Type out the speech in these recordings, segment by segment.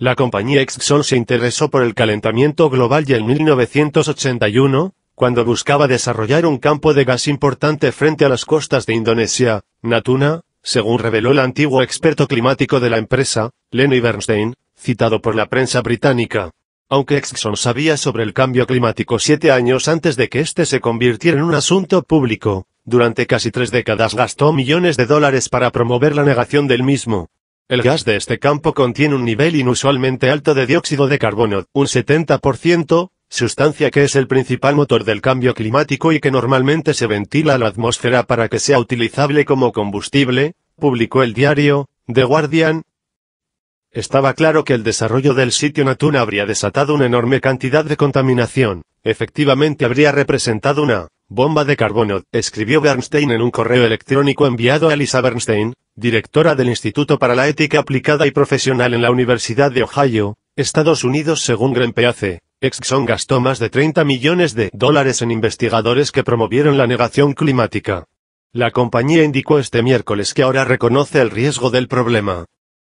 La compañía Exxon se interesó por el calentamiento global y en 1981, cuando buscaba desarrollar un campo de gas importante frente a las costas de Indonesia, Natuna, según reveló el antiguo experto climático de la empresa, Lenny Bernstein, citado por la prensa británica. Aunque Exxon sabía sobre el cambio climático siete años antes de que este se convirtiera en un asunto público, durante casi tres décadas gastó millones de dólares para promover la negación del mismo. El gas de este campo contiene un nivel inusualmente alto de dióxido de carbono, un 70%, sustancia que es el principal motor del cambio climático y que normalmente se ventila a la atmósfera para que sea utilizable como combustible, publicó el diario, The Guardian. Estaba claro que el desarrollo del sitio Natuna habría desatado una enorme cantidad de contaminación, efectivamente habría representado una bomba de carbono, escribió Bernstein en un correo electrónico enviado a Lisa Bernstein, directora del Instituto para la Ética Aplicada y Profesional en la Universidad de Ohio, Estados Unidos según Greenpeace. Exxon gastó más de 30 millones de dólares en investigadores que promovieron la negación climática. La compañía indicó este miércoles que ahora reconoce el riesgo del problema.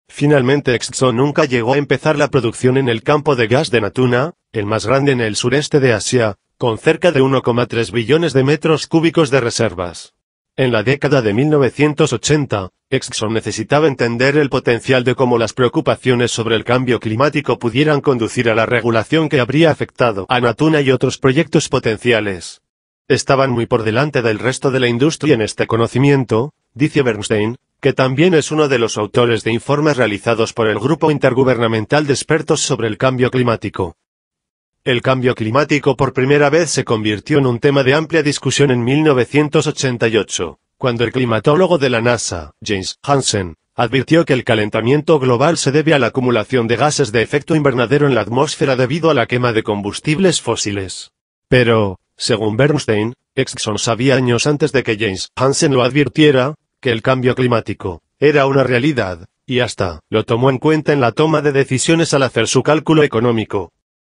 Finalmente Exxon nunca llegó a empezar la producción en el campo de gas de Natuna, el más grande en el sureste de Asia, con cerca de 1,3 billones de metros cúbicos de reservas. En la década de 1980, Exxon necesitaba entender el potencial de cómo las preocupaciones sobre el cambio climático pudieran conducir a la regulación que habría afectado a Natuna y otros proyectos potenciales. Estaban muy por delante del resto de la industria en este conocimiento, dice Bernstein, que también es uno de los autores de informes realizados por el Grupo Intergubernamental de Expertos sobre el Cambio Climático. El cambio climático por primera vez se convirtió en un tema de amplia discusión en 1988 cuando el climatólogo de la NASA, James Hansen, advirtió que el calentamiento global se debe a la acumulación de gases de efecto invernadero en la atmósfera debido a la quema de combustibles fósiles. Pero, según Bernstein, Exxon sabía años antes de que James Hansen lo advirtiera, que el cambio climático era una realidad, y hasta lo tomó en cuenta en la toma de decisiones al hacer su cálculo económico.